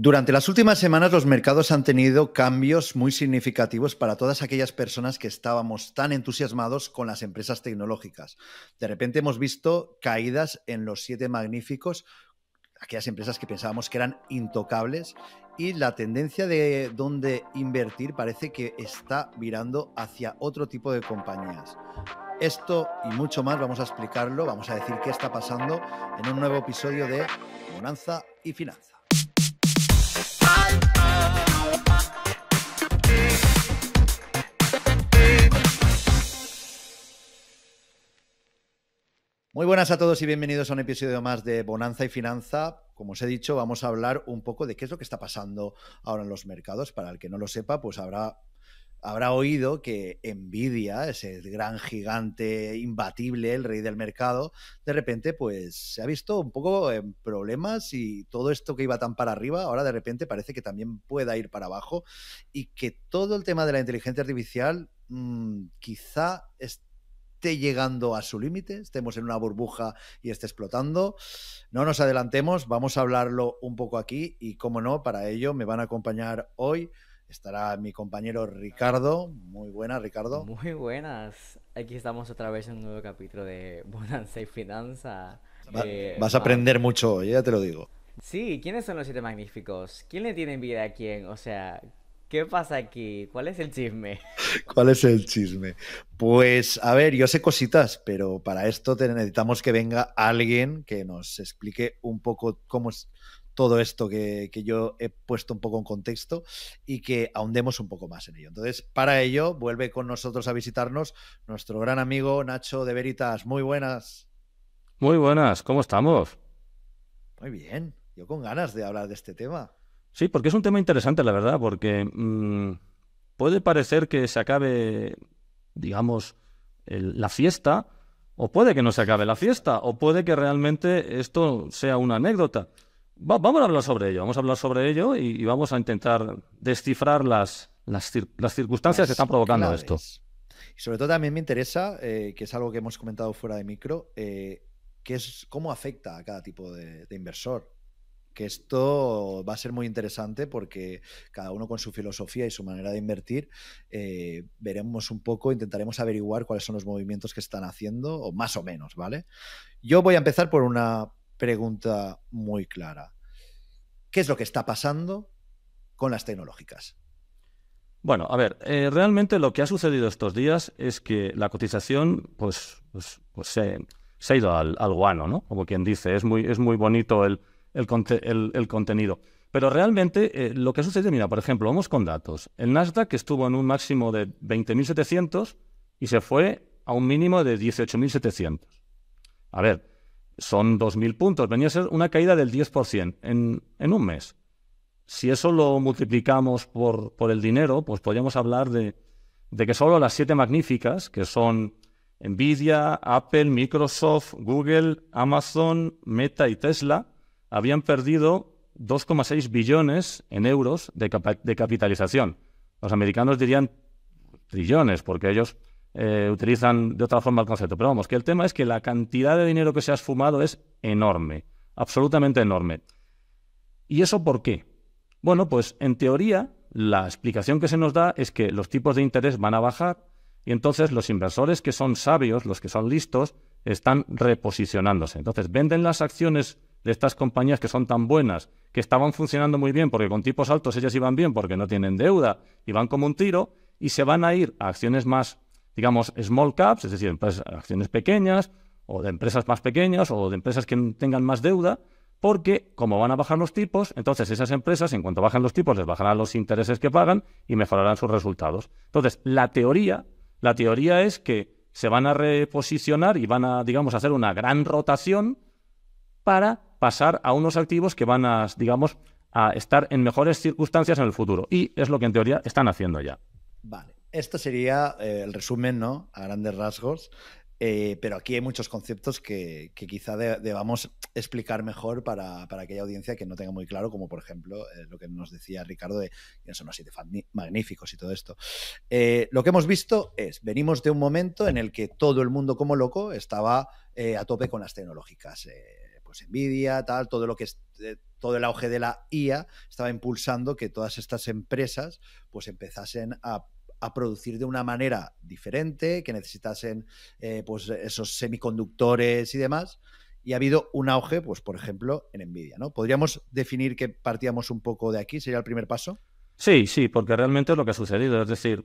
Durante las últimas semanas los mercados han tenido cambios muy significativos para todas aquellas personas que estábamos tan entusiasmados con las empresas tecnológicas. De repente hemos visto caídas en los siete magníficos, aquellas empresas que pensábamos que eran intocables, y la tendencia de dónde invertir parece que está virando hacia otro tipo de compañías. Esto y mucho más vamos a explicarlo, vamos a decir qué está pasando en un nuevo episodio de Bonanza y Finanza. Muy buenas a todos y bienvenidos a un episodio más de Bonanza y Finanza. Como os he dicho, vamos a hablar un poco de qué es lo que está pasando ahora en los mercados. Para el que no lo sepa, pues habrá habrá oído que Nvidia, ese gran gigante imbatible, el rey del mercado, de repente pues se ha visto un poco en problemas y todo esto que iba tan para arriba, ahora de repente parece que también pueda ir para abajo y que todo el tema de la inteligencia artificial mm, quizá esté llegando a su límite, estemos en una burbuja y esté explotando. No nos adelantemos, vamos a hablarlo un poco aquí y como no, para ello me van a acompañar hoy estará mi compañero Ricardo. Muy buenas, Ricardo. Muy buenas. Aquí estamos otra vez en un nuevo capítulo de Bonanza y Finanza. Eh, vas a aprender mucho hoy, ya te lo digo. Sí, ¿quiénes son los siete magníficos? ¿Quién le tiene vida a quién? O sea, ¿Qué pasa aquí? ¿Cuál es el chisme? ¿Cuál es el chisme? Pues, a ver, yo sé cositas, pero para esto necesitamos que venga alguien que nos explique un poco cómo es, todo esto que, yo he puesto un poco en contexto y que ahondemos un poco más en ello. Entonces, para ello, vuelve con nosotros a visitarnos nuestro gran amigo Nacho de Veritas. Muy buenas. Muy buenas, ¿cómo estamos? Muy bien, yo con ganas de hablar de este tema. Sí, porque es un tema interesante, la verdad, porque mm, puede parecer que se acabe, digamos, la fiesta, o puede que no se acabe la fiesta, o puede que realmente esto sea una anécdota vamos a hablar sobre ello, vamos a hablar sobre ello y, vamos a intentar descifrar las, las, circunstancias que están provocando esto. Y sobre todo también me interesa, eh, que es algo que hemos comentado fuera de micro, eh, que es cómo afecta a cada tipo de, inversor que esto va a ser muy interesante porque cada uno con su filosofía y su manera de invertir, eh, veremos un poco, intentaremos averiguar cuáles son los movimientos que están haciendo, o más o menos, ¿vale? Yo voy a empezar por una pregunta muy clara. ¿Qué es lo que está pasando con las tecnológicas? Bueno, a ver, eh, realmente lo que ha sucedido estos días es que la cotización pues, pues, pues se, ha ido al, guano, ¿no? Como quien dice, es muy, es muy bonito el, contenido. Pero realmente eh, lo que ha sucedido, mira, por ejemplo, vamos con datos. El Nasdaq estuvo en un máximo de 20.700 y se fue a un mínimo de 18.700. A ver, son 2.000 puntos. Venía a ser una caída del 10% en, en, un mes. Si eso lo multiplicamos por, por el dinero, pues podríamos hablar de, que solo las siete magníficas, que son Nvidia, Apple, Microsoft, Google, Amazon, Meta y Tesla, habían perdido 2,6 billones en euros de, de, capitalización. Los americanos dirían trillones, porque ellos eh, utilizan de otra forma el concepto. Pero vamos, que el tema es que la cantidad de dinero que se ha esfumado es enorme, absolutamente enorme. ¿Y eso por qué? Bueno, pues en teoría la explicación que se nos da es que los tipos de interés van a bajar y entonces los inversores que son sabios, los que son listos, están reposicionándose. Entonces venden las acciones de estas compañías que son tan buenas, que estaban funcionando muy bien porque con tipos altos ellas iban bien porque no tienen deuda y van como un tiro y se van a ir a acciones más digamos, small caps, es decir, acciones pequeñas o de empresas más pequeñas o de empresas que tengan más deuda, porque como van a bajar los tipos, entonces esas empresas, en cuanto bajan los tipos, les bajarán los intereses que pagan y mejorarán sus resultados. Entonces, la teoría, la teoría es que se van a reposicionar y van a, digamos, hacer una gran rotación para pasar a unos activos que van a, digamos, a estar en mejores circunstancias en el futuro. Y es lo que en teoría están haciendo ya. Vale esto sería eh, el resumen, ¿no? A grandes rasgos. Eh, pero aquí hay muchos conceptos que, quizá debamos explicar mejor para, aquella audiencia que no tenga muy claro, como por ejemplo eh, lo que nos decía Ricardo de que son así de magníficos y todo esto. lo que hemos visto es, venimos de un momento en el que todo el mundo como loco estaba a tope con las tecnológicas. pues Nvidia, tal, todo lo que todo el auge de la IA estaba impulsando que todas estas empresas pues empezasen a a producir de una manera diferente, que necesitasen eh, pues esos semiconductores y demás. Y ha habido un auge, pues por ejemplo, en Nvidia, ¿no? ¿Podríamos definir que partíamos un poco de aquí? ¿Sería el primer paso? Sí, sí, porque realmente es lo que ha sucedido. Es decir,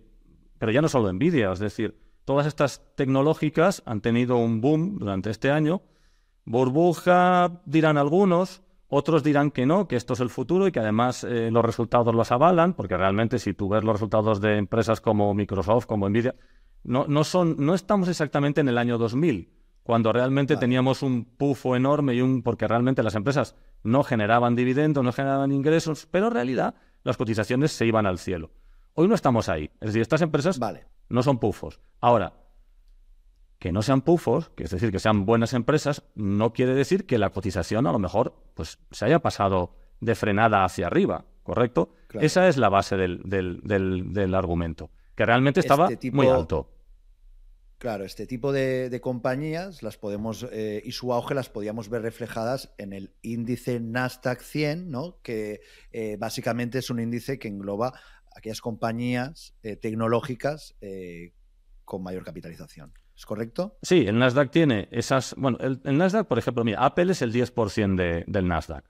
pero ya no solo Nvidia, es decir, todas estas tecnológicas han tenido un boom durante este año. Burbuja, dirán algunos, otros dirán que no, que esto es el futuro y que además eh, los resultados los avalan, porque realmente si tú ves los resultados de empresas como Microsoft, como Nvidia, no, no, son, no estamos exactamente en el año 2000, cuando realmente teníamos un pufo enorme y un... porque realmente las empresas no generaban dividendos, no generaban ingresos, pero en realidad las cotizaciones se iban al cielo. Hoy no estamos ahí. Es decir, estas empresas no son pufos. Ahora, que no sean pufos, que es decir, que sean buenas empresas, no quiere decir que la cotización a lo mejor pues, se haya pasado de frenada hacia arriba, ¿correcto? Esa es la base del, argumento, que realmente estaba este muy alto. Claro, este tipo de, compañías las podemos, eh, y su auge las podíamos ver reflejadas en el índice Nasdaq 100, ¿no? que eh, básicamente es un índice que engloba aquellas compañías eh, tecnológicas con mayor capitalización correcto? Sí, el Nasdaq tiene esas... Bueno, el, Nasdaq, por ejemplo, mira, Apple es el 10% del Nasdaq.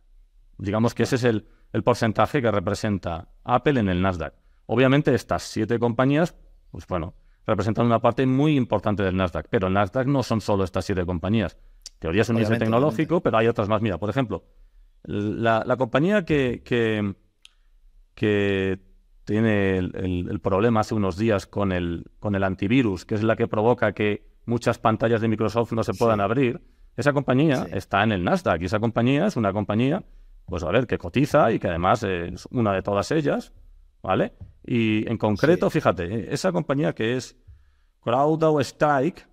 Digamos que ese es el, porcentaje que representa Apple en el Nasdaq. Obviamente estas siete compañías, pues bueno, representan una parte muy importante del Nasdaq, pero el Nasdaq no son solo estas siete compañías. Teoría es un índice tecnológico, pero hay otras más. Mira, por ejemplo, la, compañía que, que tiene el, problema hace unos días con el, con el antivirus, que es la que provoca que muchas pantallas de Microsoft no se puedan abrir. Esa compañía está en el Nasdaq y esa compañía es una compañía, pues a ver, que cotiza y que además es una de todas ellas, ¿vale? Y en concreto, fíjate, eh, esa compañía que es Crowdow Strike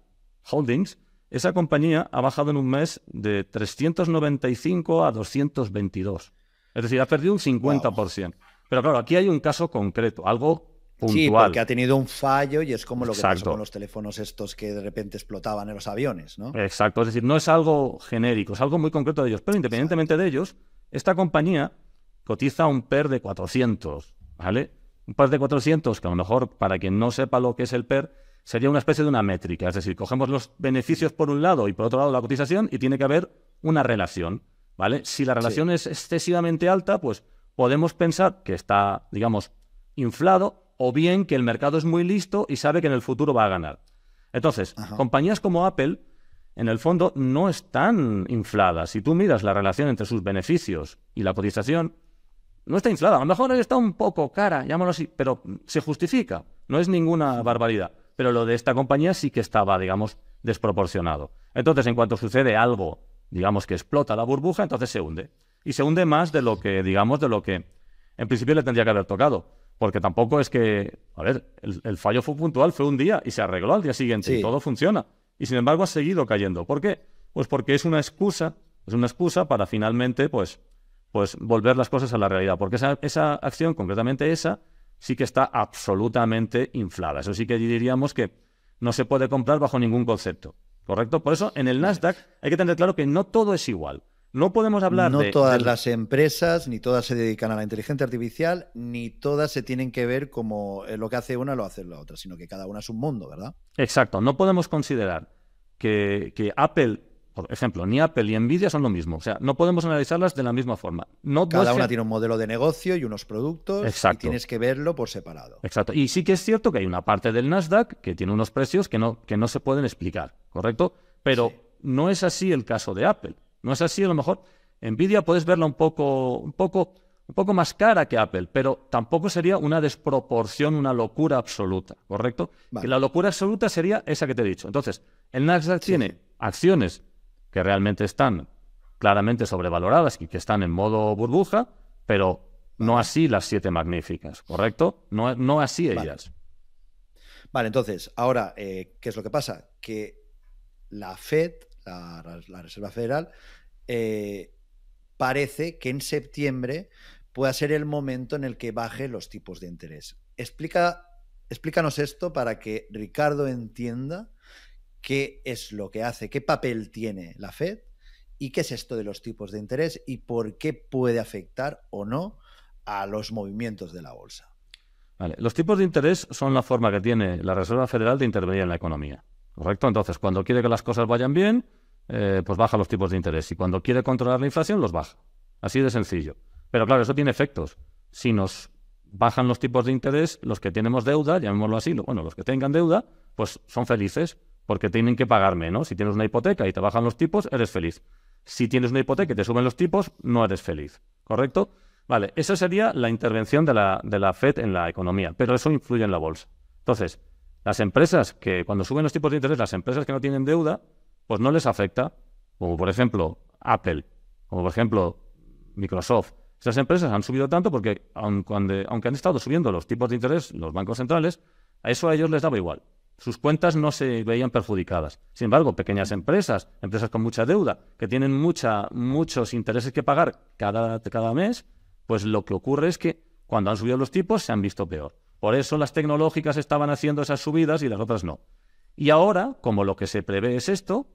Holdings, esa compañía ha bajado en un mes de 395 a 222. Es decir, ha perdido un 50%. Pero claro, aquí hay un caso concreto, algo puntual. Sí, porque ha tenido un fallo y es como lo que pasó con los teléfonos estos que de repente explotaban en los aviones, ¿no? Exacto, es decir, no es algo genérico, es algo muy concreto de ellos. Pero independientemente de ellos, esta compañía cotiza un PER de 400, ¿vale? Un PER de 400, que a lo mejor para quien no sepa lo que es el PER, sería una especie de una métrica. Es decir, cogemos los beneficios por un lado y por otro lado la cotización y tiene que haber una relación, ¿vale? Si la relación es excesivamente alta, pues podemos pensar que está, digamos, inflado o bien que el mercado es muy listo y sabe que en el futuro va a ganar. Entonces, compañías como Apple, en el fondo, no están infladas. Si tú miras la relación entre sus beneficios y la cotización, no está inflada. A lo mejor está un poco cara, llámalo así, pero se justifica. No es ninguna barbaridad. Pero lo de esta compañía sí que estaba, digamos, desproporcionado. Entonces, en cuanto sucede algo, digamos, que explota la burbuja, entonces se hunde y se hunde más de lo que, digamos, de lo que en principio le tendría que haber tocado. Porque tampoco es que, a ver, el, fallo fue puntual, fue un día y se arregló al día siguiente y todo funciona. Y sin embargo ha seguido cayendo. ¿Por qué? Pues porque es una excusa, es una excusa para finalmente, pues, pues volver las cosas a la realidad. Porque esa, esa acción, concretamente esa, sí que está absolutamente inflada. Eso sí que diríamos que no se puede comprar bajo ningún concepto. ¿Correcto? Por eso en el Nasdaq hay que tener claro que no todo es igual. No podemos hablar de. No todas las empresas, ni todas se dedican a la inteligencia artificial, ni todas se tienen que ver como eh, lo que hace una lo hace la otra, sino que cada una es un mundo, ¿verdad? Exacto. No podemos considerar que, Apple, por ejemplo, ni Apple y Nvidia son lo mismo. O sea, no podemos analizarlas de la misma forma. No cada una tiene un modelo de negocio y unos productos y tienes que verlo por separado. Exacto. Y sí que es cierto que hay una parte del Nasdaq que tiene unos precios que no, que no se pueden explicar, ¿correcto? Pero no es así el caso de Apple. ¿No es así a lo mejor? envidia puedes verla un poco, un poco, un poco más cara que Apple, pero tampoco sería una desproporción, una locura absoluta, ¿correcto? Y la locura absoluta sería esa que te he dicho. Entonces, el Nasdaq tiene acciones que realmente están claramente sobrevaloradas y que están en modo burbuja, pero no así las siete magníficas, ¿correcto? No, no así ellas. Vale, entonces, ahora, eh, ¿qué es lo que pasa? Que la Fed la, Reserva Federal, eh, parece que en septiembre pueda ser el momento en el que baje los tipos de interés. Explica, explícanos esto para que Ricardo entienda qué es lo que hace, qué papel tiene la Fed y qué es esto de los tipos de interés y por qué puede afectar o no a los movimientos de la bolsa. Vale. Los tipos de interés son la forma que tiene la Reserva Federal de intervenir en la economía. ¿Correcto? Entonces, cuando quiere que las cosas vayan bien, eh, pues baja los tipos de interés. Y cuando quiere controlar la inflación, los baja. Así de sencillo. Pero claro, eso tiene efectos. Si nos bajan los tipos de interés, los que tenemos deuda, llamémoslo así, bueno, los que tengan deuda, pues son felices porque tienen que pagar menos. Si tienes una hipoteca y te bajan los tipos, eres feliz. Si tienes una hipoteca y te suben los tipos, no eres feliz. ¿Correcto? Vale, esa sería la intervención de la, de la Fed en la economía, pero eso influye en la bolsa. Entonces, las empresas que cuando suben los tipos de interés, las empresas que no tienen deuda, pues no les afecta, como por ejemplo Apple, como por ejemplo Microsoft. ...esas empresas han subido tanto porque, cuando, aunque han estado subiendo los tipos de interés, los bancos centrales, a eso a ellos les daba igual. Sus cuentas no se veían perjudicadas. Sin embargo, pequeñas empresas, empresas con mucha deuda, que tienen mucha, muchos intereses que pagar cada, cada mes, pues lo que ocurre es que cuando han subido los tipos se han visto peor. Por eso las tecnológicas estaban haciendo esas subidas y las otras no. Y ahora, como lo que se prevé es esto,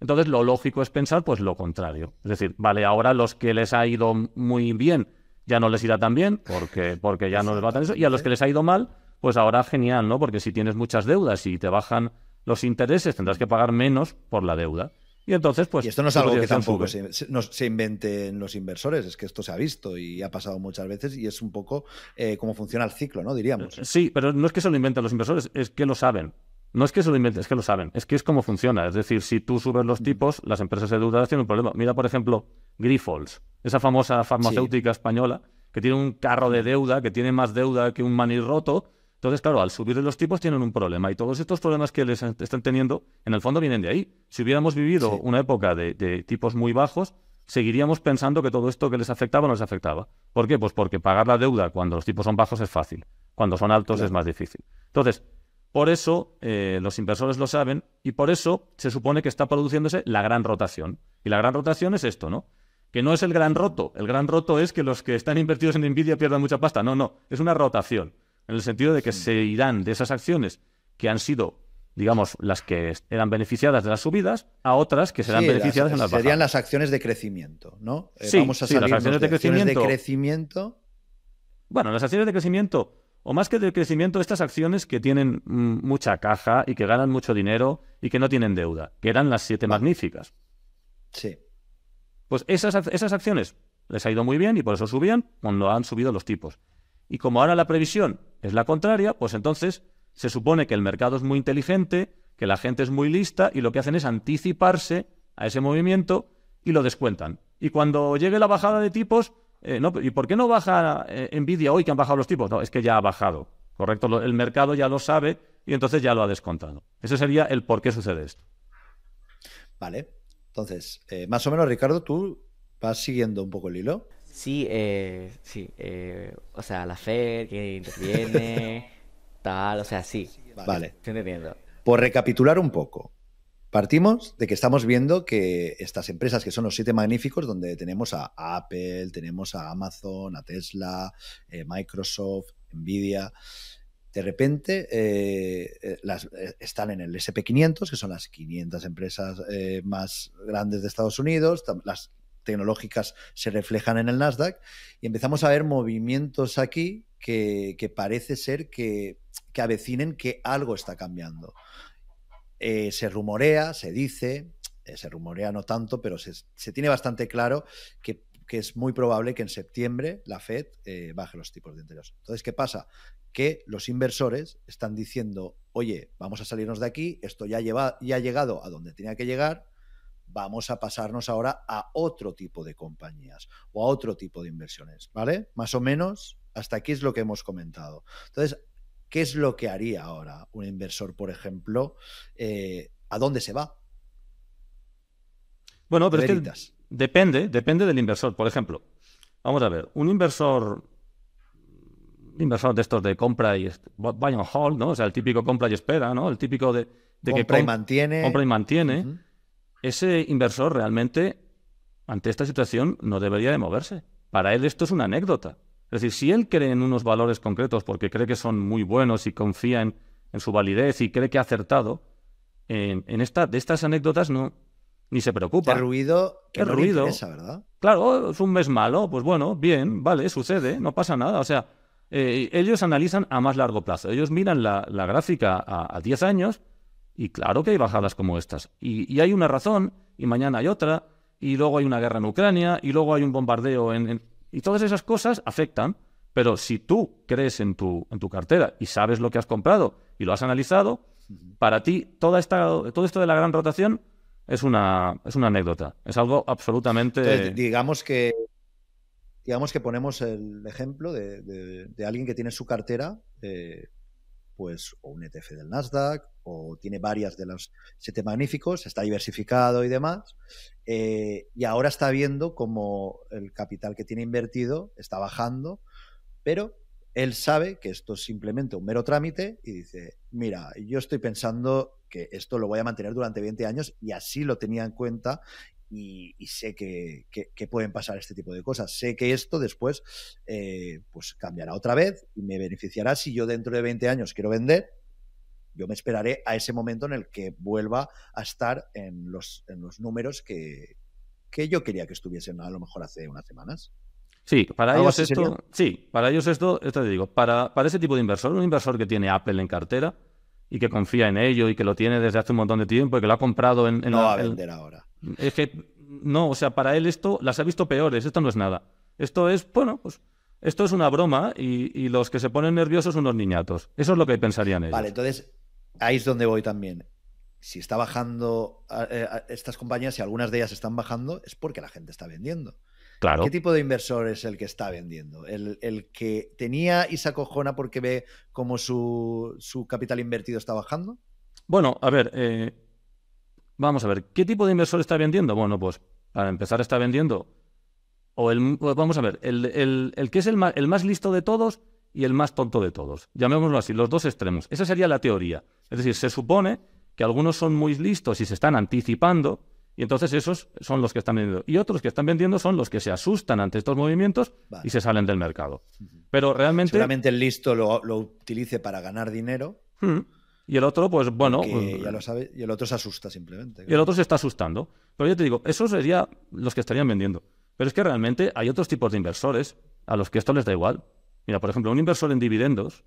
entonces, lo lógico es pensar pues lo contrario. Es decir, vale, ahora los que les ha ido muy bien ya no les irá tan bien porque, porque ya no les va tan eso. Y a los que les ha ido mal, pues ahora genial, ¿no? Porque si tienes muchas deudas y te bajan los intereses, tendrás que pagar menos por la deuda. Y entonces, pues. Y esto no es algo que tampoco se, inventen los inversores, es que esto se ha visto y ha pasado muchas veces y es un poco eh, cómo funciona el ciclo, ¿no? Diríamos. Eh, sí, pero no es que se lo inventen los inversores, es que lo saben. No es que se lo inventen, es que lo saben. Es que es como funciona. Es decir, si tú subes los mm. tipos, las empresas de deuda tienen un problema. Mira, por ejemplo, Grifols, esa famosa farmacéutica española que tiene un carro de deuda, que tiene más deuda que un maní roto. Entonces, claro, al subir los tipos tienen un problema. Y todos estos problemas que les están teniendo, en el fondo vienen de ahí. Si hubiéramos vivido una época de, tipos muy bajos, seguiríamos pensando que todo esto que les afectaba no les afectaba. ¿Por qué? Pues porque pagar la deuda cuando los tipos son bajos es fácil. Cuando son altos es más difícil. Entonces, por eso eh, los inversores lo saben y por eso se supone que está produciéndose la gran rotación. Y la gran rotación es esto, ¿no? Que no es el gran roto. El gran roto es que los que están invertidos en Nvidia pierdan mucha pasta. No, no. Es una rotación. En el sentido de que se irán de esas acciones que han sido, digamos, las que eran beneficiadas de las subidas a otras que serán beneficiadas en las Serían las acciones de crecimiento, ¿no? Eh, sí, vamos a sí, las de, crecimiento. Acciones de crecimiento. Bueno, las acciones de crecimiento o más que del crecimiento, de estas acciones que tienen mm, mucha caja y que ganan mucho dinero y que no tienen deuda, que eran las siete magníficas. Sí. Pues esas, esas acciones les ha ido muy bien y por eso subían cuando han subido los tipos. Y como ahora la previsión es la contraria, pues entonces se supone que el mercado es muy inteligente, que la gente es muy lista y lo que hacen es anticiparse a ese movimiento y lo descuentan. Y cuando llegue la bajada de tipos, eh, no, ¿y por qué no baja Envidia eh, Nvidia hoy que han bajado los tipos? No, es que ya ha bajado, ¿correcto? el mercado ya lo sabe y entonces ya lo ha descontado. Ese sería el por qué sucede esto. Vale, entonces, eh, más o menos, Ricardo, tú vas siguiendo un poco el hilo. Sí, sí, o sea, la FED que interviene, tal, o sea, sí. Vale. Estoy entendiendo. Por recapitular un poco, Partimos de que estamos viendo que estas empresas que son los siete magníficos, donde tenemos a Apple, tenemos a Amazon, a Tesla, eh, Microsoft, Nvidia, de repente eh, eh, están en el SP500, que son las 500 empresas más grandes de Estados Unidos, las tecnológicas se reflejan en el Nasdaq, y empezamos a ver movimientos aquí que, parece ser que, que avecinen que algo está cambiando. Eh, se rumorea, se dice, eh, se rumorea no tanto, pero se, tiene bastante claro que, es muy probable que en septiembre la Fed eh, baje los tipos de interés. Entonces, ¿qué pasa? Que los inversores están diciendo, oye, vamos a salirnos de aquí, esto ya, lleva, ya ha llegado a donde tenía que llegar, vamos a pasarnos ahora a otro tipo de compañías o a otro tipo de inversiones, ¿vale? Más o menos, hasta aquí es lo que hemos comentado. Entonces, ¿Qué es lo que haría ahora un inversor, por ejemplo? Eh, ¿A dónde se va? Bueno, pero depende, depende del inversor. Por ejemplo, vamos a ver, un inversor inversor de estos de compra y buy and hold, ¿no? O sea, el típico compra y espera, ¿no? El típico de, que mantiene. compra y mantiene. Ese inversor realmente, ante esta situación, no debería de moverse. Para él esto es una anécdota. Es decir, si él cree en unos valores concretos porque cree que son muy buenos y confía en, su validez y cree que ha acertado, en, esta, de estas anécdotas no ni se preocupa. ¿Qué ruido, qué ruido. ¿verdad? Claro, oh, es un mes malo, pues bueno, bien, vale, sucede, no pasa nada. O sea, eh, ellos analizan a más largo plazo. Ellos miran la, gráfica a, 10 años y claro que hay bajadas como estas. Y, hay una razón y mañana hay otra y luego hay una guerra en Ucrania y luego hay un bombardeo en y todas esas cosas afectan, pero si tú crees en tu, en tu cartera y sabes lo que has comprado y lo has analizado, para ti toda esta, todo esto de la gran rotación es una, es una anécdota, es algo absolutamente... digamos que... Digamos que ponemos el ejemplo de, de, alguien que tiene su cartera eh, pues o un ETF del Nasdaq, o tiene varias de los siete magníficos, está diversificado y demás, eh, y ahora está viendo como el capital que tiene invertido está bajando, pero él sabe que esto es simplemente un mero trámite y dice, mira, yo estoy pensando que esto lo voy a mantener durante 20 años y así lo tenía en cuenta y, sé que, pueden pasar este tipo de cosas. Sé que esto después eh, pues cambiará otra vez y me beneficiará si yo dentro de 20 años quiero vender. Yo me esperaré a ese momento en el que vuelva a estar en los, en los números que, yo quería que estuviesen a lo mejor hace unas semanas. Sí, para ellos esto, sí, para ellos esto, esto te digo, para, para ese tipo de inversor, un inversor que tiene Apple en cartera y que confía en ello y que lo tiene desde hace un montón de tiempo y que lo ha comprado en, no va a vender ahora no, o sea, para él esto las ha visto peores, esto no es nada. Esto es, bueno, pues esto es una broma y, los que se ponen nerviosos son los niñatos. Eso es lo que pensarían ellos. Vale, entonces ahí es donde voy también. Si está bajando eh, estas compañías, si algunas de ellas están bajando, es porque la gente está vendiendo. Claro. ¿Qué tipo de inversor es el que está vendiendo? ¿El, que tenía y se acojona porque ve cómo su, su capital invertido está bajando? Bueno, a ver, eh, Vamos a ver, ¿qué tipo de inversor está vendiendo? Bueno, pues para empezar está vendiendo, o el, vamos a ver, el, que es el más, el más listo de todos y el más tonto de todos. Llamémoslo así, los dos extremos. Esa sería la teoría. Es decir, se supone que algunos son muy listos y se están anticipando, y entonces esos son los que están vendiendo. Y otros que están vendiendo son los que se asustan ante estos movimientos y se salen del mercado. Pero realmente... Seguramente el listo lo, utilice para ganar dinero. Hmm. Y el otro, pues bueno. Pues, y el otro se asusta simplemente. Y el otro se está asustando. Pero yo te digo, esos serían los que estarían vendiendo. Pero es que realmente hay otros tipos de inversores a los que esto les da igual. Mira, por ejemplo, un inversor en dividendos,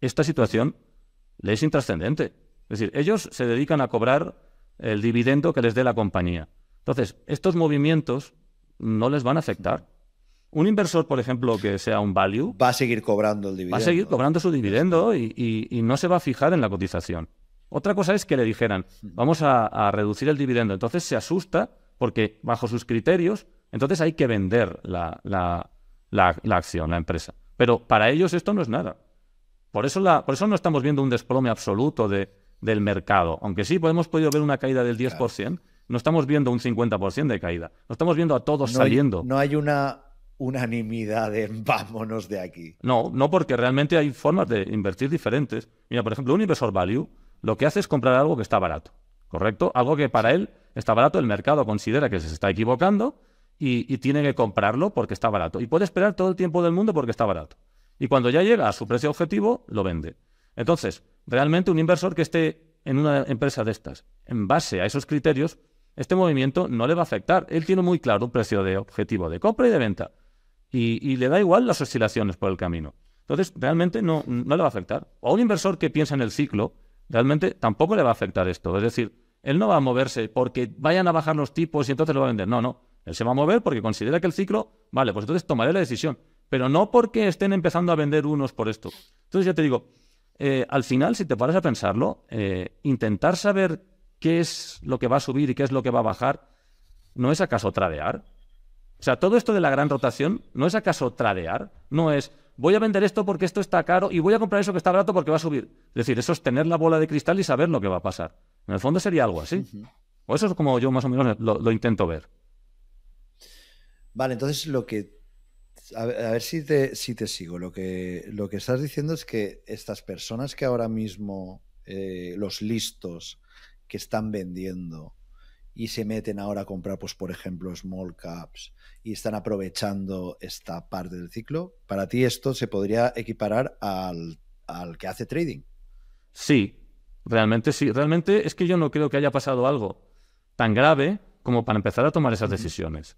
esta situación le es intrascendente. Es decir, ellos se dedican a cobrar el dividendo que les dé la compañía. Entonces, estos movimientos no les van a afectar. Un inversor, por ejemplo, que sea un value. Va a seguir cobrando el dividendo. Va a seguir cobrando su dividendo y, no se va a fijar en la cotización. Otra cosa es que le dijeran, vamos a, reducir el dividendo. Entonces se asusta porque bajo sus criterios, entonces hay que vender la, acción, la empresa. Pero para ellos esto no es nada. Por eso, por eso no estamos viendo un desplome absoluto del mercado. Aunque sí hemos podido ver una caída del 10%, no estamos viendo un 50% de caída. No estamos viendo a todos saliendo. no hay una unanimidad en vámonos de aquí. No, no, porque realmente hay formas de invertir diferentes. Mira, por ejemplo, un inversor value lo que hace es comprar algo que está barato, ¿correcto? Algo que para él está barato, el mercado considera que se está equivocando y, y tiene que comprarlo porque está barato. Y puede esperar todo el tiempo del mundo porque está barato. Y cuando ya llega a su precio objetivo, lo vende. Entonces, realmente un inversor que esté en una empresa de estas, en base a esos criterios, este movimiento no le va a afectar. Él tiene muy claro un precio de objetivo de compra y de venta y, le da igual las oscilaciones por el camino. Entonces, realmente no, no le va a afectar. O a un inversor que piensa en el ciclo, realmente tampoco le va a afectar esto. Es decir, él no va a moverse porque vayan a bajar los tipos y entonces lo va a vender. No, no. Él se va a mover porque considera que el ciclo, vale, pues entonces tomaré la decisión. Pero no porque estén empezando a vender unos por esto. Entonces, ya te digo, eh, al final, si te paras a pensarlo, eh, intentar saber qué es lo que va a subir y qué es lo que va a bajar, ¿no es acaso tradear? O sea, todo esto de la gran rotación, ¿no es acaso tradear? No es voy a vender esto porque esto está caro y voy a comprar eso que está barato porque va a subir. Es decir, eso es tener la bola de cristal y saber lo que va a pasar. En el fondo sería algo así. O eso es como yo más o menos lo, intento ver. Vale, entonces lo que. A ver, si, te, si te sigo. Lo que, lo que estás diciendo es que estas personas que ahora mismo, eh, los listos, que están vendiendo, y se meten ahora a comprar, pues, por ejemplo, small caps y están aprovechando esta parte del ciclo, para ti esto se podría equiparar al, que hace trading. Sí, realmente sí. Realmente es que yo no creo que haya pasado algo tan grave como para empezar a tomar esas decisiones.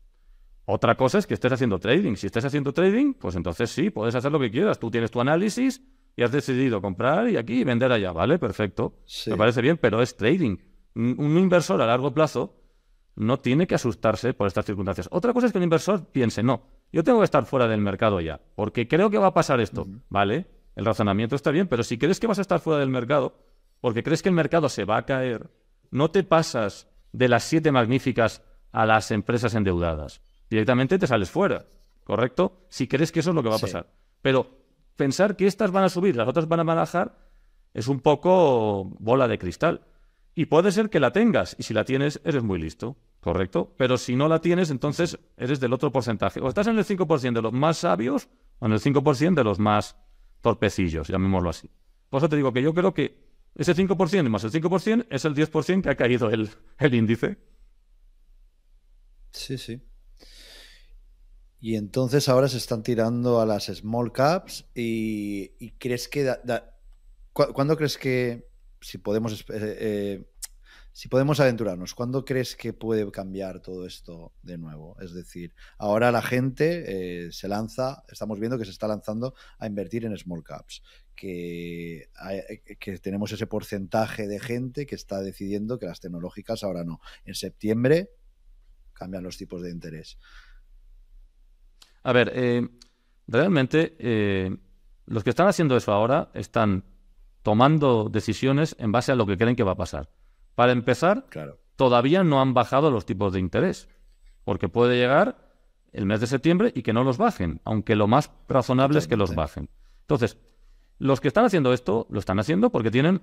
Otra cosa es que estés haciendo trading. Si estés haciendo trading, pues entonces sí, puedes hacer lo que quieras. Tú tienes tu análisis y has decidido comprar y aquí y vender allá, ¿vale? Perfecto. Me parece bien, pero es trading un inversor a largo plazo no tiene que asustarse por estas circunstancias. Otra cosa es que el inversor piense, no, yo tengo que estar fuera del mercado ya, porque creo que va a pasar esto. Vale, el razonamiento está bien, pero si crees que vas a estar fuera del mercado, porque crees que el mercado se va a caer, no te pasas de las siete magníficas a las empresas endeudadas. Directamente te sales fuera, ¿correcto? Si crees que eso es lo que va a pasar. Pero pensar que estas van a subir, las otras van a bajar, es un poco bola de cristal. Y puede ser que la tengas, y si la tienes, eres muy listo, ¿correcto? Pero si no la tienes, entonces eres del otro porcentaje. O estás en el 5% de los más sabios, o en el 5% de los más torpecillos, llamémoslo así. Por eso te digo que yo creo que ese 5% más el 5% es el 10% que ha caído el, índice. Sí, sí. Y entonces ahora se están tirando a las small caps y, crees que... ¿Cuándo crees que si podemos, eh, eh, si podemos aventurarnos, ¿cuándo crees que puede cambiar todo esto de nuevo? Es decir, ahora la gente eh, se lanza, estamos viendo que se está lanzando a invertir en small caps, que, que, tenemos ese porcentaje de gente que está decidiendo que las tecnológicas ahora no. En septiembre cambian los tipos de interés. A ver, realmente los que están haciendo eso ahora están tomando decisiones en base a lo que creen que va a pasar. Para empezar, todavía no han bajado los tipos de interés, porque puede llegar el mes de septiembre y que no los bajen, aunque lo más razonable es que los bajen. Entonces, los que están haciendo esto lo están haciendo porque tienen,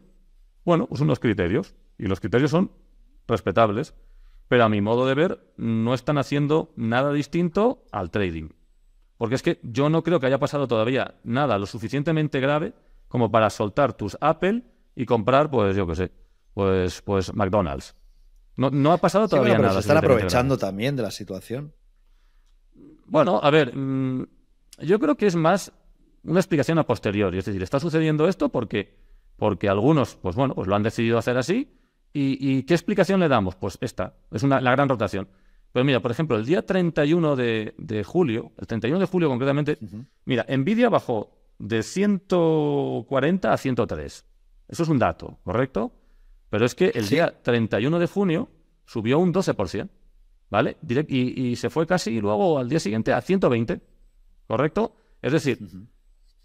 bueno, pues unos criterios, y los criterios son respetables, pero a mi modo de ver no están haciendo nada distinto al trading. Porque es que yo no creo que haya pasado todavía nada lo suficientemente grave como para soltar tus Apple y comprar, pues yo qué sé, pues, pues McDonald's. No, ha pasado todavía nada. Se están aprovechando también de la situación. Bueno, a ver, mm, yo creo que es más una explicación a posteriori. Es decir, está sucediendo esto porque, porque algunos, pues bueno, pues lo han decidido hacer así. ¿Y, qué explicación le damos? Pues esta, es una, la gran rotación. Pues mira, por ejemplo, el día 31 de, julio, el 31 de julio concretamente, mira, Nvidia bajó de 140 a 103. Eso es un dato, ¿correcto? Pero es que el día 31 de junio subió un 12%, ¿vale? y, se fue casi y luego al día siguiente a 120, ¿correcto? Es decir,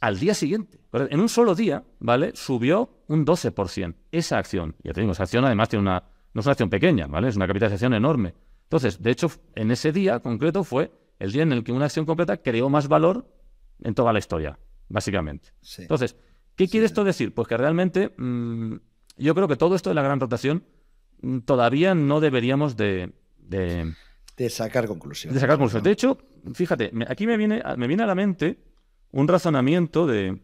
al día siguiente, en un solo día, ¿vale? Subió un 12%. Esa acción, ya tenemos acción además tiene una, no es una acción pequeña, ¿vale? Es una capitalización enorme. Entonces, de hecho, en ese día concreto fue el día en el que una acción completa creó más valor en toda la historia básicamente. Entonces, ¿qué quiere esto decir? Pues que realmente mm, yo creo que todo esto de la gran rotación mm, todavía no deberíamos de, sacar conclusiones. De sacar conclusiones. De hecho, fíjate, aquí me viene, me viene a la mente un razonamiento de...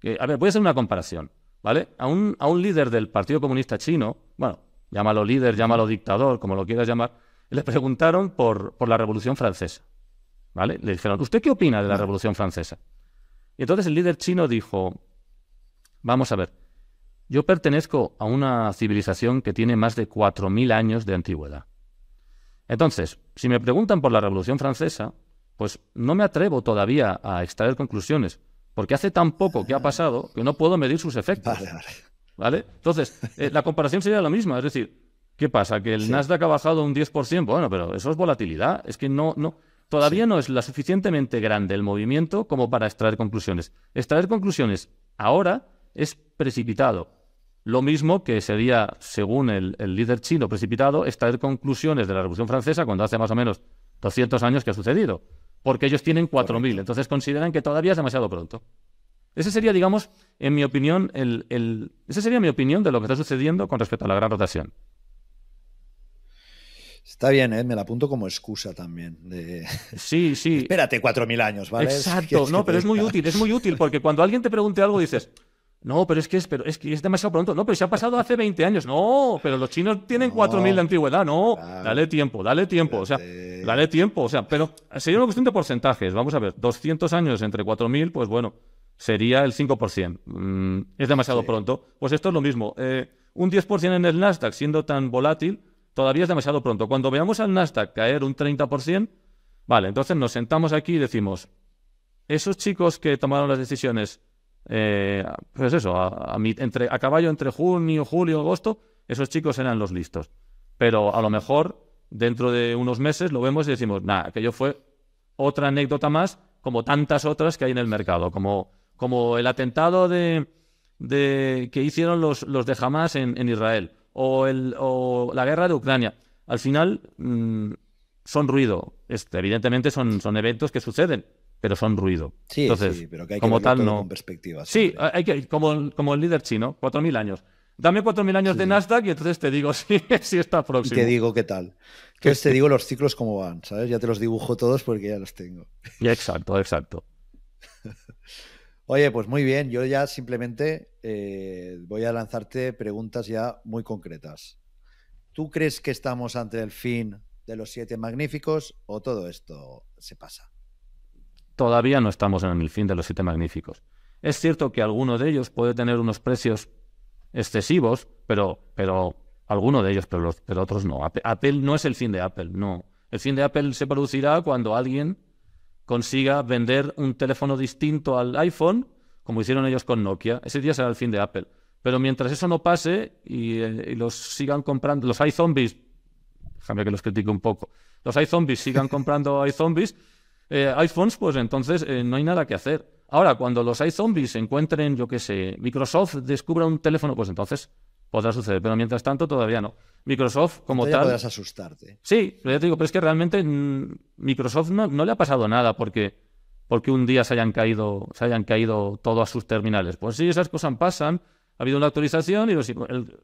Que, eh, a ver, voy a hacer una comparación, ¿vale? A un, a un líder del Partido Comunista Chino, bueno, llámalo líder, llámalo dictador, como lo quieras llamar, le preguntaron por, por la Revolución Francesa, ¿vale? Le dijeron, ¿usted qué opina de la Revolución Francesa? Y entonces el líder chino dijo, vamos a ver, yo pertenezco a una civilización que tiene más de 4.000 años de antigüedad. Entonces, si me preguntan por la Revolución Francesa, pues no me atrevo todavía a extraer conclusiones, porque hace tan poco que ha pasado que no puedo medir sus efectos. Vale, vale. ¿Vale? Entonces, eh, la comparación sería la misma, es decir, ¿qué pasa? Que el Nasdaq ha bajado un 10%, bueno, pero eso es volatilidad, es que no, no, Todavía no es la suficientemente grande el movimiento como para extraer conclusiones. Extraer conclusiones ahora es precipitado. Lo mismo que sería, según el, líder chino precipitado, extraer conclusiones de la Revolución Francesa cuando hace más o menos 200 años que ha sucedido. Porque ellos tienen 4.000, entonces consideran que todavía es demasiado pronto. Ese sería, digamos, en mi opinión, el, el, sería mi opinión de lo que está sucediendo con respecto a la gran rotación. Está bien, ¿eh? me la apunto como excusa también. Sí, sí. Espérate 4.000 años, ¿vale? Exacto, no, pero es muy útil, es muy útil, porque cuando alguien te pregunte algo dices, no, pero es que es, pero es, que es demasiado pronto. No, pero se ha pasado hace 20 años. No, pero los chinos tienen 4.000 de antigüedad. No, dale tiempo, dale tiempo. O sea, dale tiempo. O sea, pero sería una cuestión de porcentajes. Vamos a ver, 200 años entre 4.000, pues bueno, sería el 5%. Mm, es demasiado pronto. Pues esto es lo mismo. Eh, un 10% en el Nasdaq, siendo tan volátil, todavía es demasiado pronto. Cuando veamos al Nasdaq caer un 30%, vale, entonces nos sentamos aquí y decimos, esos chicos que tomaron las decisiones, eh, pues eso, a, caballo entre junio, julio, agosto, esos chicos eran los listos. Pero a lo mejor dentro de unos meses lo vemos y decimos, nada, aquello fue otra anécdota más, como tantas otras que hay en el mercado, como, como el atentado de, que hicieron los, los de Hamas en Israel o, la guerra de Ucrania. Al final mm, son ruido. Este, evidentemente son, son eventos que suceden, pero son ruido. Sí, pero que hay como tal no. Con perspectiva, sí, hay que, como, como el líder chino, 4.000 años dame 4.000 años de Nasdaq y entonces te digo si, si está próximo. Y te digo qué tal. Que te digo los ciclos cómo van, ¿sabes? Ya te los dibujo todos porque ya los tengo. exacto, exacto. Oye, pues muy bien, yo ya simplemente eh, voy a lanzarte preguntas ya muy concretas. ¿Tú crees que estamos ante el fin de los siete magníficos o todo esto se pasa? Todavía no estamos en el fin de los siete magníficos. Es cierto que alguno de ellos puede tener unos precios excesivos, pero, pero alguno de ellos, pero, pero otros no. Apple no es el fin de Apple, no. El fin de Apple se producirá cuando alguien consiga vender un teléfono distinto al iPhone, como hicieron ellos con Nokia. Ese día será el fin de Apple. Pero mientras eso no pase y, eh, los sigan comprando, los iZombies, déjame que los critique un poco, los iZombies sigan comprando iZombies, eh, iPhones, pues entonces eh, no hay nada que hacer. Ahora, cuando los iZombies encuentren, yo qué sé, Microsoft descubra un teléfono, pues entonces podrá suceder, pero mientras tanto todavía no. Microsoft como Entonces tal... podrás asustarte. Sí, pero ya te digo, pero es que realmente mm, Microsoft no, le ha pasado nada porque, porque un día se hayan, caído, se hayan caído todos sus terminales. Pues sí, esas cosas pasan, ha habido una actualización y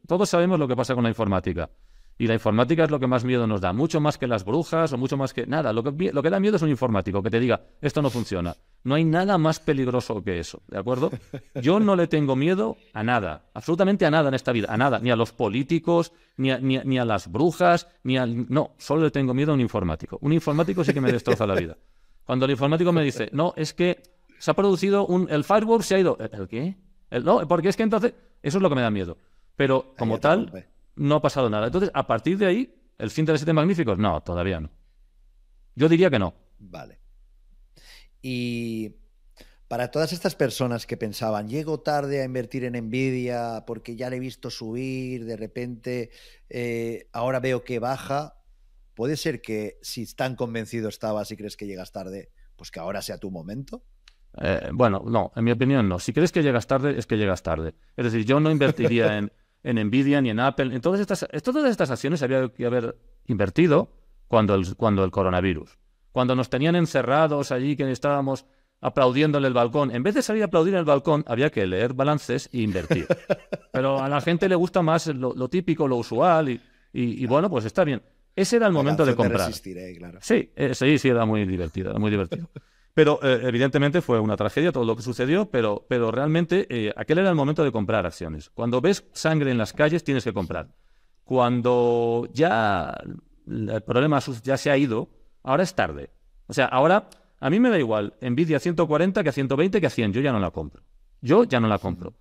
todos sabemos lo que pasa con la informática. Y la informática es lo que más miedo nos da, mucho más que las brujas o mucho más que nada. Lo que, da miedo es un informático que te diga, esto no funciona. No hay nada más peligroso que eso, ¿de acuerdo? Yo no le tengo miedo a nada, absolutamente a nada en esta vida, a nada, ni a los políticos, ni a, las brujas, ni al... No, solo le tengo miedo a un informático. Un informático sí que me destroza la vida. Cuando el informático me dice, no, es que se ha producido un... El firewall se ha ido... ¿El, qué? no, porque es que entonces... Eso es lo que me da miedo. Pero como tal no ha pasado nada. Entonces, a partir de ahí, ¿el fin de siete magníficos? No, todavía no. Yo diría que no. Vale. Y para todas estas personas que pensaban, llego tarde a invertir en Nvidia porque ya le he visto subir, de repente eh, ahora veo que baja, ¿puede ser que si tan convencido estabas y crees que llegas tarde, pues que ahora sea tu momento? Eh, bueno, no, en mi opinión no. Si crees que llegas tarde, es que llegas tarde. Es decir, yo no invertiría en en Nvidia ni en Apple. En todas estas, todas estas acciones había que haber invertido cuando el, cuando el coronavirus. Cuando nos tenían encerrados allí, que estábamos en el balcón. En vez de salir a aplaudir el balcón, había que leer balances e invertir. Pero a la gente le gusta más lo, típico, lo usual, y, y, bueno, pues está bien. Ese era el momento de comprar. Eh, claro. Sí, eh, sí, sí, era muy divertido, era muy divertido. Pero eh, evidentemente fue una tragedia todo lo que sucedió, pero, pero realmente eh, aquel era el momento de comprar acciones. Cuando ves sangre en las calles, tienes que comprar. Cuando ya el problema ya se ha ido, ahora es tarde. O sea, ahora a mí me da igual Envidia 140 que a 120 que a 100. Yo ya no la compro. Yo ya no la compro.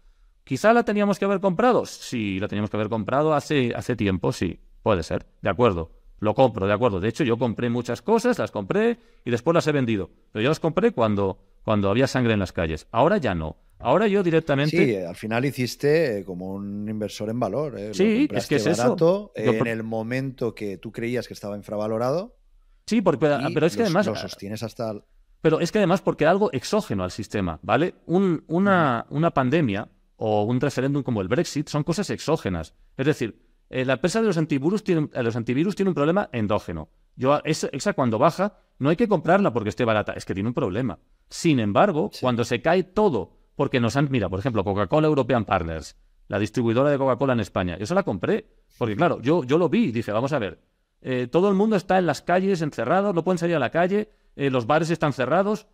¿Quizá la teníamos que haber comprado? Sí, la teníamos que haber comprado hace, hace tiempo, sí. Puede ser. De acuerdo. Lo compro, de acuerdo. De hecho, yo compré muchas cosas, las compré y después las he vendido. Pero yo las compré cuando, cuando había sangre en las calles. Ahora ya no. Ahora yo directamente. Sí, al final hiciste eh, como un inversor en valor. Eh, sí, es que es eso. En el momento que tú creías que estaba infravalorado. Sí, porque, ah, pero es que además. Lo ah, sostienes hasta. Pero es que además, porque algo exógeno al sistema, ¿vale? una, una pandemia o un referéndum como el Brexit son cosas exógenas. Es decir, eh, la empresa de los antivirus, tiene, los antivirus tiene un problema endógeno. Yo, esa, cuando baja, no hay que comprarla porque esté barata, es que tiene un problema. Sin embargo, cuando se cae todo, porque nos han, mira, por ejemplo, Coca-Cola European Partners, la distribuidora de Coca-Cola en España, yo se la compré, porque claro, yo, yo lo vi y dije, vamos a ver, eh, todo el mundo está en las calles encerrado, no pueden salir a la calle, eh, los bares están cerrados.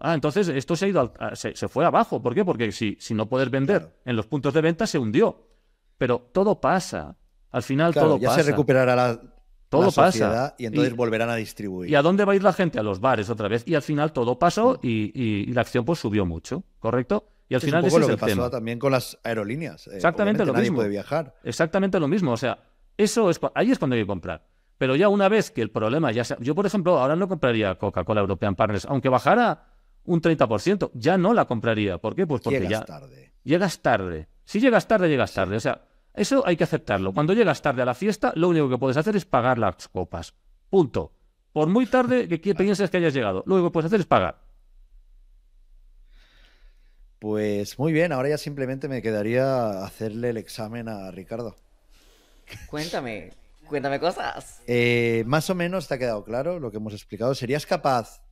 Ah, entonces esto se ha ido se, fue abajo. ¿Por qué? Porque si, si no puedes vender en los puntos de venta se hundió. Pero todo pasa. Al final todo todo ya se recuperará la, todo y entonces volverán a distribuir. ¿Y a dónde va a ir la gente? A los bares otra vez. Y al final todo pasó y, la acción pues subió mucho, ¿correcto? Y al final un lo que pasó también con las aerolíneas. Eh, Exactamente lo nadie mismo. Puede viajar. Exactamente lo mismo. O sea, eso es ahí es cuando hay que comprar. Pero ya una vez que el problema ya sea. Yo, por ejemplo, ahora no compraría Coca-Cola European Partners, aunque bajara un 30%, ya no la compraría. ¿Por qué? Pues porque ya. Llegas tarde. Llegas tarde. Si llegas tarde, llegas tarde. O sea, eso hay que aceptarlo. Cuando llegas tarde a la fiesta, lo único que puedes hacer es pagar las copas. Punto. Por muy tarde que pienses que hayas llegado, lo único que puedes hacer es pagar. Pues muy bien, ahora ya simplemente me quedaría hacerle el examen a Ricardo. Cuéntame, cuéntame cosas. Eh, más o menos te ha quedado claro lo que hemos explicado. ¿Serías capaz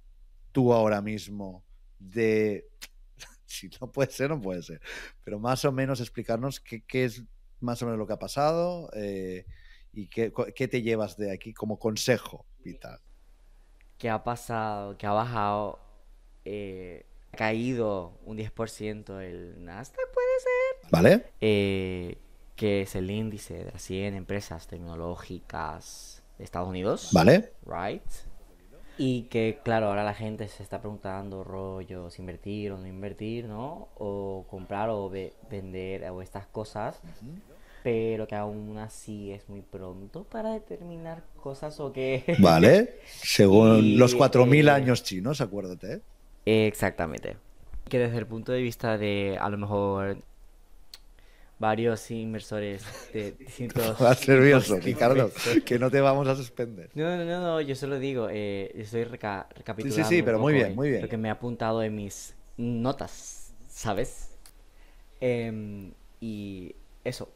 tú ahora mismo de... si no puede ser, no puede ser. Pero más o menos explicarnos qué es más o menos lo que ha pasado eh, y qué, te llevas de aquí como consejo vital. ¿Qué ha pasado? que ha bajado? Eh, ha caído un 10% el Nasdaq, puede ser. ¿Vale? Eh, que es el índice de las 100 empresas tecnológicas de Estados Unidos. ¿Vale? Right. Y que, claro, ahora la gente se está preguntando rollo, rollos, invertir o no invertir, ¿no? O comprar o vender o estas cosas. Pero que aún así es muy pronto para determinar cosas o qué. Vale, según los 4.000 eh, años chinos, acuérdate. Exactamente. Que desde el punto de vista de, a lo mejor, varios inversores de distintos... Estás nervioso, Ricardo, que no te vamos a suspender. No, no, no, yo solo digo, eh, estoy recapitulando. Sí, sí, pero muy bien, muy bien. Lo me ha apuntado en mis notas, ¿sabes? Em, y eso.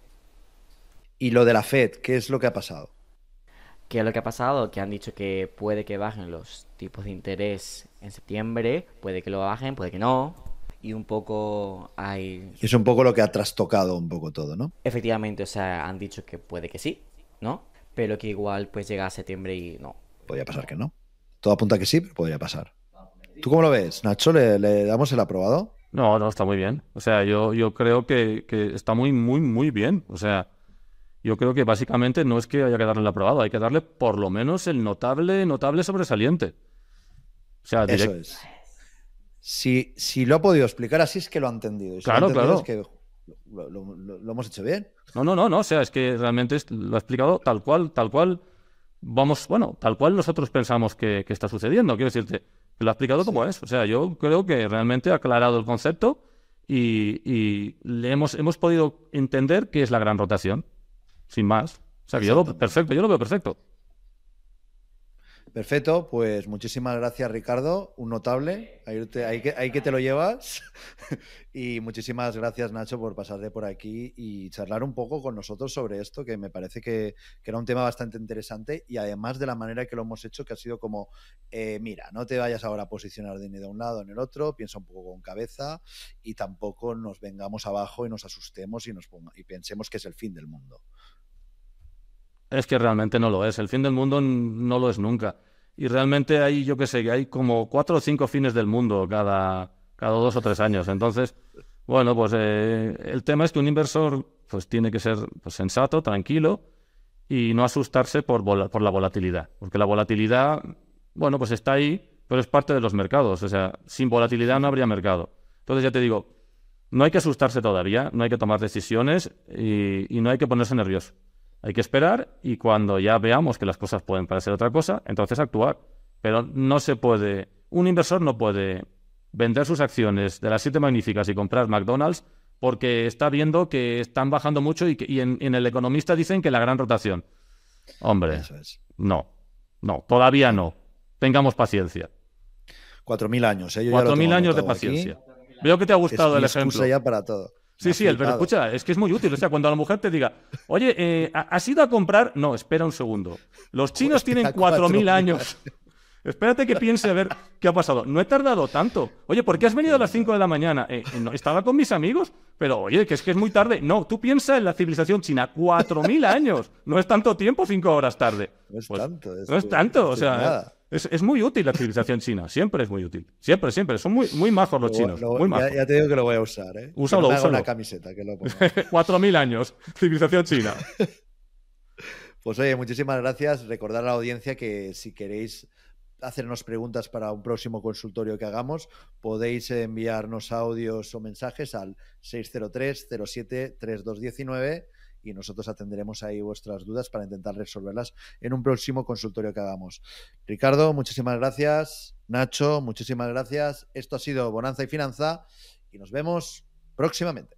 Y lo de la Fed, ¿qué es lo que ha pasado? ¿Qué es lo que ha pasado? Que han dicho que puede que bajen los tipos de interés en septiembre, puede que lo bajen, puede que no y un poco hay... Es un poco lo que ha trastocado un poco todo, ¿no? Efectivamente, o sea, han dicho que puede que sí, ¿no? Pero que igual pues llega a septiembre y no. Podría pasar que no. Todo apunta que sí, pero podría pasar. ¿Tú cómo lo ves, Nacho? ¿Le, damos el aprobado? No, no, está muy bien. O sea, yo, yo creo que, está muy, muy, muy bien. O sea, yo creo que básicamente no es que haya que darle el aprobado, hay que darle por lo menos el notable, notable sobresaliente. O sea, Eso es si, si lo ha podido explicar así es que lo ha entendido. Y claro, lo lo, hemos hecho bien. No, no, no, no. O sea, es que realmente lo ha explicado tal cual, tal cual. Vamos, bueno, tal cual nosotros pensamos que, está sucediendo. Quiero decirte, que lo ha explicado como es. O sea, yo creo que realmente ha aclarado el concepto y, le hemos, hemos podido entender qué es la gran rotación. Sin más. O sea, yo lo, perfecto, yo lo veo perfecto. Perfecto, pues muchísimas gracias Ricardo, un notable, ahí, que, te lo llevas. y muchísimas gracias Nacho por pasarte por aquí y charlar un poco con nosotros sobre esto, que me parece que, era un tema bastante interesante y además de la manera que lo hemos hecho, que ha sido como, eh, mira, no te vayas ahora a posicionar ni de un lado ni del otro, piensa un poco con cabeza y tampoco nos vengamos abajo y nos asustemos y, nos y pensemos que es el fin del mundo es que realmente no lo es. El fin del mundo no lo es nunca. Y realmente hay, yo qué sé, hay como cuatro o cinco fines del mundo cada, cada dos o tres años. Entonces, bueno, pues eh, el tema es que un inversor pues tiene que ser pues, sensato, tranquilo y no asustarse por, por la volatilidad. Porque la volatilidad, bueno, pues está ahí, pero es parte de los mercados. O sea, sin volatilidad no habría mercado. Entonces, ya te digo, no hay que asustarse todavía, no hay que tomar decisiones y, y no hay que ponerse nervioso. Hay que esperar y cuando ya veamos que las cosas pueden parecer otra cosa, entonces actuar. Pero no se puede, un inversor no puede vender sus acciones de las siete magníficas y comprar McDonald's porque está viendo que están bajando mucho y, que, en, el economista dicen que la gran rotación. Hombre, no, no, todavía no. Tengamos paciencia. Cuatro mil años, ¿eh? Cuatro mil años de paciencia. Veo que te ha gustado el ejemplo. ya para todo. Sí, sí, el, pero escucha, es que es muy útil. O sea, cuando la mujer te diga, oye, eh, ¿has ido a comprar? No, espera un segundo. Los chinos tienen 4.000 años. Espérate que piense a ver qué ha pasado. No he tardado tanto. Oye, ¿por qué has venido a las 5 de la mañana? Eh, eh, estaba con mis amigos, pero oye, que es que es muy tarde. No, tú piensas en la civilización china, 4.000 años. No es tanto tiempo, 5 horas tarde. No es pues, tanto. no es tanto, o sea... Es, muy útil la civilización china, siempre es muy útil. Siempre, siempre. Son muy, muy majos los chinos. Ya, te digo que lo voy a usar, ¿eh? Úsalo, una camiseta que lo 4.000 años, civilización china. pues oye, muchísimas gracias. Recordar a la audiencia que si queréis hacernos preguntas para un próximo consultorio que hagamos, podéis enviarnos audios o mensajes al 603 07 3219 y nosotros atenderemos ahí vuestras dudas para intentar resolverlas en un próximo consultorio que hagamos. Ricardo, muchísimas gracias. Nacho, muchísimas gracias. Esto ha sido Bonanza y Finanza y nos vemos próximamente.